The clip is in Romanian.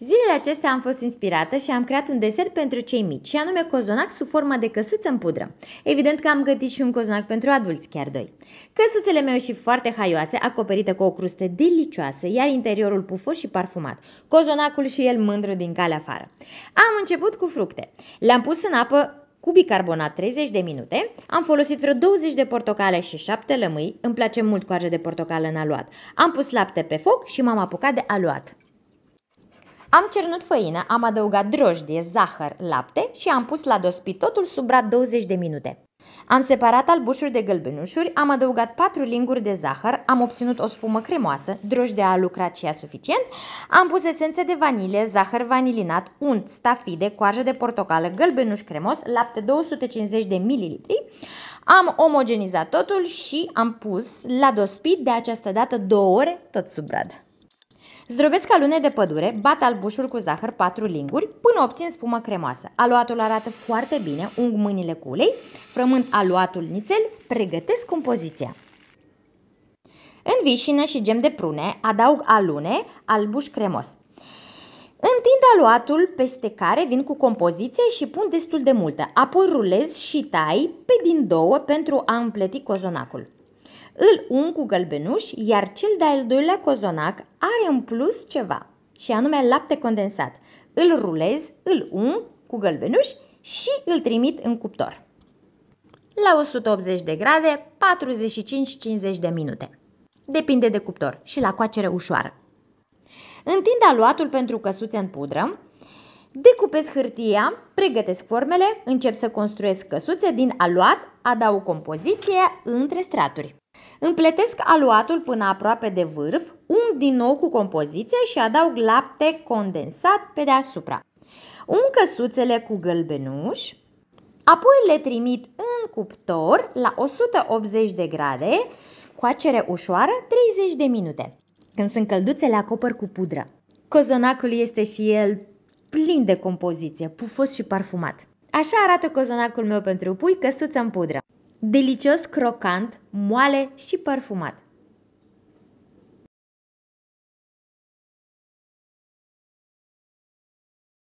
Zilele acestea am fost inspirată și am creat un desert pentru cei mici, și anume cozonac sub formă de căsuță în pudră. Evident că am gătit și un cozonac pentru adulți, chiar doi. Căsuțele mele și foarte haioase, acoperite cu o crustă delicioasă, iar interiorul pufos și parfumat. Cozonacul și el mândru din calea afară. Am început cu fructe. Le-am pus în apă cu bicarbonat 30 de minute, am folosit vreo 20 de portocale și 7 lămâi, îmi place mult coajă de portocală în aluat. Am pus lapte pe foc și m-am apucat de aluat. Am cernut făină, am adăugat drojdie, zahăr, lapte și am pus la dospit totul sub brad 20 de minute. Am separat albușuri de gălbenușuri, am adăugat 4 linguri de zahăr, am obținut o spumă cremoasă, drojdia a lucrat și ea suficient, am pus esențe de vanilie, zahăr vanilinat, unt, stafide, coajă de portocală, gălbenuș cremos, lapte 250 de ml, am omogenizat totul și am pus la dospit de această dată 2 ore tot sub brad. Zdrobesc alune de pădure, bat albușul cu zahăr 4 linguri până obțin spumă cremoasă. Aluatul arată foarte bine, ung mâinile cu ulei, frământ aluatul nițel, pregătesc compoziția. În vișină și gem de prune adaug alune, albuș cremos. Întind aluatul peste care vin cu compoziție și pun destul de multă, apoi rulez și tai pe din două pentru a împleti cozonacul. Îl un cu gălbenuș, iar cel de-al doilea cozonac are în plus ceva, și anume lapte condensat. Îl rulez, îl un cu gălbenuș și îl trimit în cuptor. La 180 de grade, 45-50 de minute. Depinde de cuptor și la coacere ușoară. Întind aluatul pentru căsuțe în pudră, Decupez hârtia, pregătesc formele, încep să construiesc căsuțe din aluat, adaug compoziție între straturi. Împletesc aluatul până aproape de vârf, ung din nou cu compoziție și adaug lapte condensat pe deasupra. Un căsuțele cu gălbenuș, apoi le trimit în cuptor la 180 de grade, coacere ușoară 30 de minute. Când sunt călduțe, le acopăr cu pudră. Cozonacul este și el plin de compoziție, pufos și parfumat. Așa arată cozonacul meu pentru pui, căsuță în pudră. Delicios, crocant, moale și parfumat.